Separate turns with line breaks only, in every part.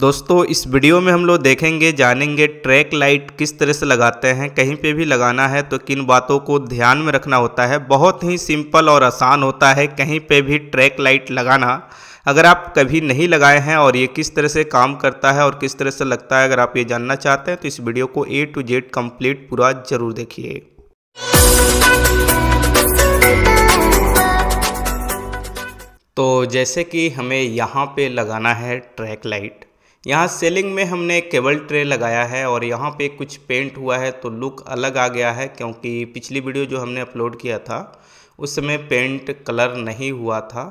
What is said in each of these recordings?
दोस्तों इस वीडियो में हम लोग देखेंगे जानेंगे ट्रैक लाइट किस तरह से लगाते हैं कहीं पे भी लगाना है तो किन बातों को ध्यान में रखना होता है बहुत ही सिंपल और आसान होता है कहीं पे भी ट्रैक लाइट लगाना अगर आप कभी नहीं लगाए हैं और ये किस तरह से काम करता है और किस तरह से लगता है अगर आप ये जानना चाहते हैं तो इस वीडियो को ए टू जेड कम्प्लीट पूरा ज़रूर देखिए तो जैसे कि हमें यहाँ पे लगाना है ट्रैक लाइट यहाँ सेलिंग में हमने केबल ट्रे लगाया है और यहाँ पे कुछ पेंट हुआ है तो लुक अलग आ गया है क्योंकि पिछली वीडियो जो हमने अपलोड किया था उस समय पेंट कलर नहीं हुआ था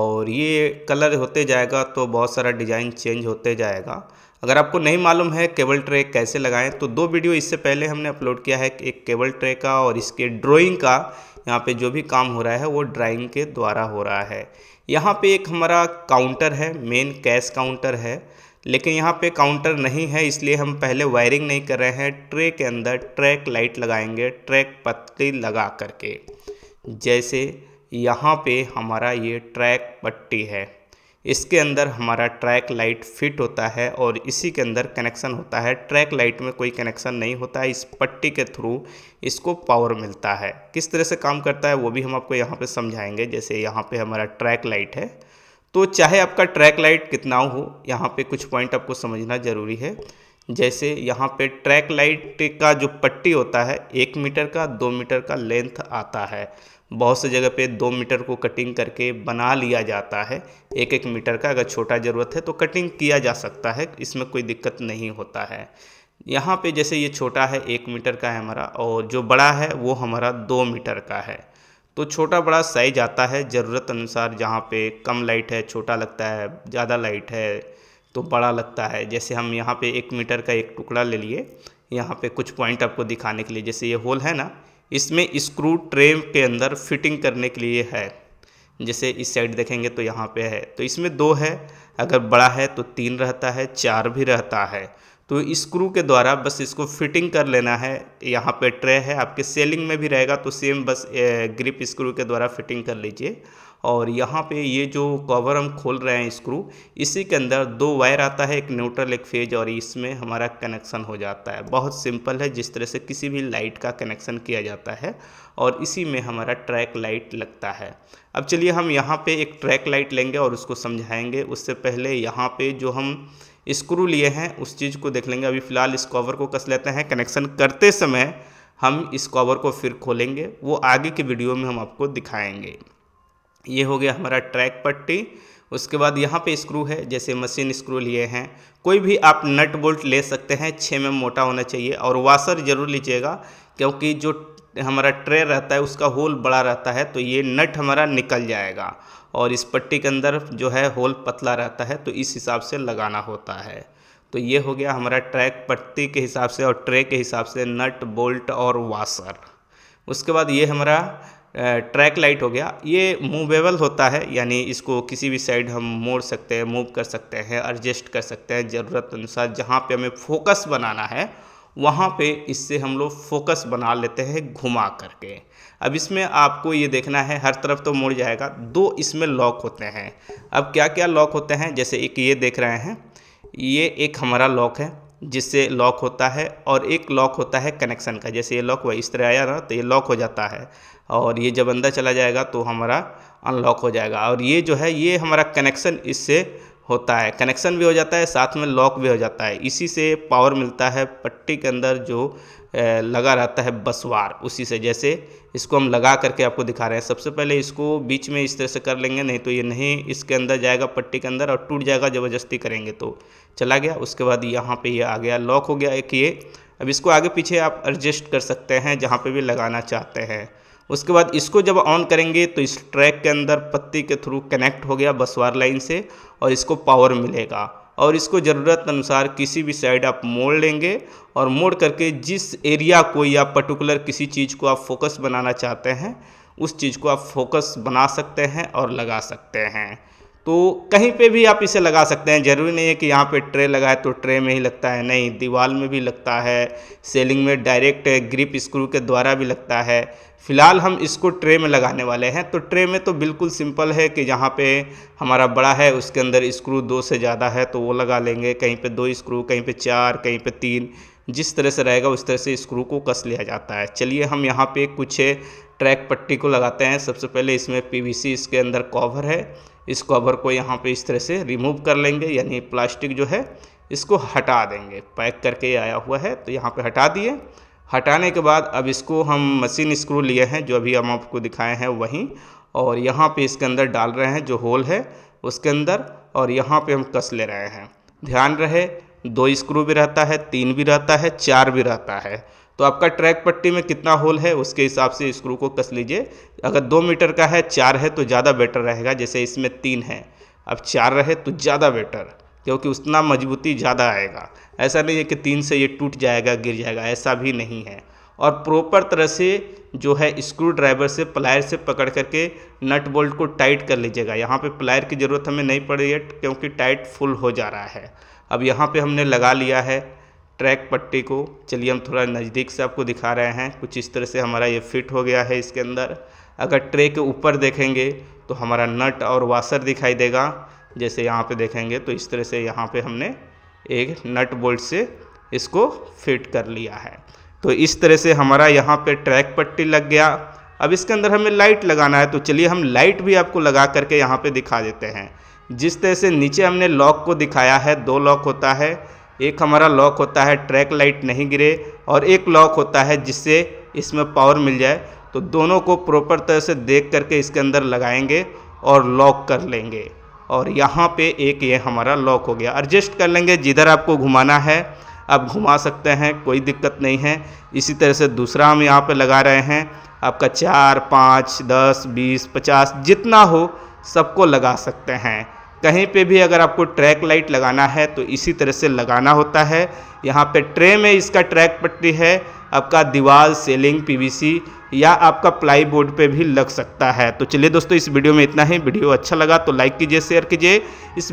और ये कलर होते जाएगा तो बहुत सारा डिज़ाइन चेंज होते जाएगा अगर आपको नहीं मालूम है केबल ट्रे कैसे लगाएं तो दो वीडियो इससे पहले हमने अपलोड किया है एक केबल ट्रे का और इसके ड्राइंग का यहाँ पे जो भी काम हो रहा है वो ड्राइंग के द्वारा हो रहा है यहाँ पे एक हमारा काउंटर है मेन कैश काउंटर है लेकिन यहाँ पे काउंटर नहीं है इसलिए हम पहले वायरिंग नहीं कर रहे हैं ट्रे के अंदर ट्रैक लाइट लगाएंगे ट्रैक पत्ती लगा करके जैसे यहाँ पे हमारा ये ट्रैक पट्टी है इसके अंदर हमारा ट्रैक लाइट फिट होता है और इसी के अंदर कनेक्शन होता है ट्रैक लाइट में कोई कनेक्शन नहीं होता है इस पट्टी के थ्रू इसको पावर मिलता है किस तरह से काम करता है वो भी हम आपको यहाँ पे समझाएंगे जैसे यहाँ पे हमारा ट्रैक लाइट है तो चाहे आपका ट्रैक लाइट कितना हो यहाँ पे कुछ पॉइंट आपको समझना ज़रूरी है जैसे यहाँ पे ट्रैक लाइट का जो पट्टी होता है एक मीटर का दो मीटर का लेंथ आता है बहुत से जगह पे दो मीटर को कटिंग करके बना लिया जाता है एक एक मीटर का अगर छोटा ज़रूरत है तो कटिंग किया जा सकता है इसमें कोई दिक्कत नहीं होता है यहाँ पे जैसे ये छोटा है एक मीटर का है हमारा और जो बड़ा है वो हमारा दो मीटर का है तो छोटा बड़ा साइज आता है ज़रूरत अनुसार जहाँ पे कम लाइट है छोटा लगता है ज़्यादा लाइट है तो बड़ा लगता है जैसे हम यहाँ पे एक मीटर का एक टुकड़ा ले लिए यहाँ पे कुछ पॉइंट आपको दिखाने के लिए जैसे ये होल है ना इसमें स्क्रू ट्रे के अंदर फिटिंग करने के लिए है जैसे इस साइड देखेंगे तो यहाँ पे है तो इसमें दो है अगर बड़ा है तो तीन रहता है चार भी रहता है तो स्क्रू के द्वारा बस इसको फिटिंग कर लेना है यहाँ पे ट्रे है आपके सेलिंग में भी रहेगा तो सेम बस ग्रिप स्क्रू के द्वारा फिटिंग कर लीजिए और यहाँ पे ये जो कवर हम खोल रहे हैं स्क्रू इसी के अंदर दो वायर आता है एक न्यूट्रल एक फेज और इसमें हमारा कनेक्शन हो जाता है बहुत सिंपल है जिस तरह से किसी भी लाइट का कनेक्शन किया जाता है और इसी में हमारा ट्रैक लाइट लगता है अब चलिए हम यहाँ पे एक ट्रैक लाइट लेंगे और उसको समझाएंगे उससे पहले यहाँ पर जो हम स्क्रू लिए हैं उस चीज़ को देख लेंगे अभी फ़िलहाल इस कवर को कस लेते हैं कनेक्शन करते समय हम इस कवर को फिर खोलेंगे वो आगे के वीडियो में हम आपको दिखाएंगे ये हो गया हमारा ट्रैक पट्टी उसके बाद यहाँ पे स्क्रू है जैसे मशीन स्क्रू लिए हैं कोई भी आप नट बोल्ट ले सकते हैं छः में मोटा होना चाहिए और वाशर ज़रूर लीजिएगा क्योंकि जो हमारा ट्रे रहता है उसका होल बड़ा रहता है तो ये नट हमारा निकल जाएगा और इस पट्टी के अंदर जो है होल पतला रहता है तो इस हिसाब से लगाना होता है तो ये हो गया हमारा ट्रैक पट्टी के हिसाब से और ट्रे के हिसाब से नट बोल्ट और वाशर उसके बाद ये हमारा ट्रैक लाइट हो गया ये मूवेबल होता है यानी इसको किसी भी साइड हम मोड़ सकते हैं मूव कर सकते हैं एडजस्ट कर सकते हैं ज़रूरत अनुसार जहाँ पे हमें फोकस बनाना है वहाँ पे इससे हम लोग फोकस बना लेते हैं घुमा करके अब इसमें आपको ये देखना है हर तरफ तो मुड़ जाएगा दो इसमें लॉक होते हैं अब क्या क्या लॉक होते हैं जैसे एक ये देख रहे हैं ये एक हमारा लॉक है जिससे लॉक होता है और एक लॉक होता है कनेक्शन का जैसे ये लॉक हुआ इस तरह आया ना तो ये लॉक हो जाता है और ये जब अंदर चला जाएगा तो हमारा अनलॉक हो जाएगा और ये जो है ये हमारा कनेक्शन इससे होता है कनेक्शन भी हो जाता है साथ में लॉक भी हो जाता है इसी से पावर मिलता है पट्टी के अंदर जो लगा रहता है बसवार उसी से जैसे इसको हम लगा करके आपको दिखा रहे हैं सबसे पहले इसको बीच में इस तरह से कर लेंगे नहीं तो ये नहीं इसके अंदर जाएगा पट्टी के अंदर और टूट जाएगा ज़बरदस्ती करेंगे तो चला गया उसके बाद यहाँ पे ये आ गया लॉक हो गया एक ये अब इसको आगे पीछे आप एडजस्ट कर सकते हैं जहाँ पे भी लगाना चाहते हैं उसके बाद इसको जब ऑन करेंगे तो इस ट्रैक के अंदर पत्ती के थ्रू कनेक्ट हो गया बसवार लाइन से और इसको पावर मिलेगा और इसको ज़रूरत अनुसार किसी भी साइड आप मोड़ लेंगे और मोड़ करके जिस एरिया को या पर्टिकुलर किसी चीज़ को आप फोकस बनाना चाहते हैं उस चीज़ को आप फोकस बना सकते हैं और लगा सकते हैं तो कहीं पे भी आप इसे लगा सकते हैं ज़रूरी नहीं है कि यहाँ पे ट्रे लगा है तो ट्रे में ही लगता है नहीं दीवार में भी लगता है सेलिंग में डायरेक्ट ग्रिप स्क्रू के द्वारा भी लगता है फ़िलहाल हम इसको ट्रे में लगाने वाले हैं तो ट्रे में तो बिल्कुल सिंपल है कि जहाँ पे हमारा बड़ा है उसके अंदर स्क्रू दो से ज़्यादा है तो वो लगा लेंगे कहीं पर दो स्क्रू कहीं पर चार कहीं पर तीन जिस तरह से रहेगा उस तरह से स्क्रू को कस लिया जाता है चलिए हम यहाँ पर कुछ ट्रैक पट्टी को लगाते हैं सबसे पहले इसमें पी इसके अंदर कॉवर है इस कवर को यहाँ पे इस तरह से रिमूव कर लेंगे यानी प्लास्टिक जो है इसको हटा देंगे पैक करके आया हुआ है तो यहाँ पे हटा दिए हटाने के बाद अब इसको हम मशीन स्क्रू लिए हैं जो अभी हम आपको दिखाए हैं वहीं और यहाँ पे इसके अंदर डाल रहे हैं जो होल है उसके अंदर और यहाँ पे हम कस ले रहे हैं ध्यान रहे दो स्क्रू भी रहता है तीन भी रहता है चार भी रहता है तो आपका ट्रैक पट्टी में कितना होल है उसके हिसाब से स्क्रू को कस लीजिए अगर दो मीटर का है चार है तो ज़्यादा बेटर रहेगा जैसे इसमें तीन है अब चार रहे तो ज़्यादा बेटर क्योंकि उतना मजबूती ज़्यादा आएगा ऐसा नहीं है कि तीन से ये टूट जाएगा गिर जाएगा ऐसा भी नहीं है और प्रॉपर तरह से जो है स्क्रू ड्राइवर से प्लायर से पकड़ करके नट बोल्ट को टाइट कर लीजिएगा यहाँ पे प्लायर की ज़रूरत हमें नहीं पड़ रही है क्योंकि टाइट फुल हो जा रहा है अब यहाँ पे हमने लगा लिया है ट्रैक पट्टी को चलिए हम थोड़ा नज़दीक से आपको दिखा रहे हैं कुछ इस तरह से हमारा ये फिट हो गया है इसके अंदर अगर ट्रे के ऊपर देखेंगे तो हमारा नट और वाशर दिखाई देगा जैसे यहाँ पे देखेंगे तो इस तरह से यहाँ पे हमने एक नट बोल्ट से इसको फिट कर लिया है तो इस तरह से हमारा यहाँ पे ट्रैक पट्टी लग गया अब इसके अंदर हमें लाइट लगाना है तो चलिए हम लाइट भी आपको लगा करके यहाँ पर दिखा देते हैं जिस तरह से नीचे हमने लॉक को दिखाया है दो लॉक होता है एक हमारा लॉक होता है ट्रैक लाइट नहीं गिरे और एक लॉक होता है जिससे इसमें पावर मिल जाए तो दोनों को प्रॉपर तरह से देख करके इसके अंदर लगाएंगे और लॉक कर लेंगे और यहाँ पे एक ये हमारा लॉक हो गया एडजस्ट कर लेंगे जिधर आपको घुमाना है आप घुमा सकते हैं कोई दिक्कत नहीं है इसी तरह से दूसरा हम यहाँ पे लगा रहे हैं आपका चार पाँच दस बीस पचास जितना हो सबको लगा सकते हैं कहीं पे भी अगर आपको ट्रैक लाइट लगाना है तो इसी तरह से लगाना होता है यहाँ पे ट्रे में इसका ट्रैक पट्टी है आपका दीवार सेलिंग पीवीसी या आपका प्लाई बोर्ड पर भी लग सकता है तो चलिए दोस्तों इस वीडियो में इतना ही वीडियो अच्छा लगा तो लाइक कीजिए शेयर कीजिए इस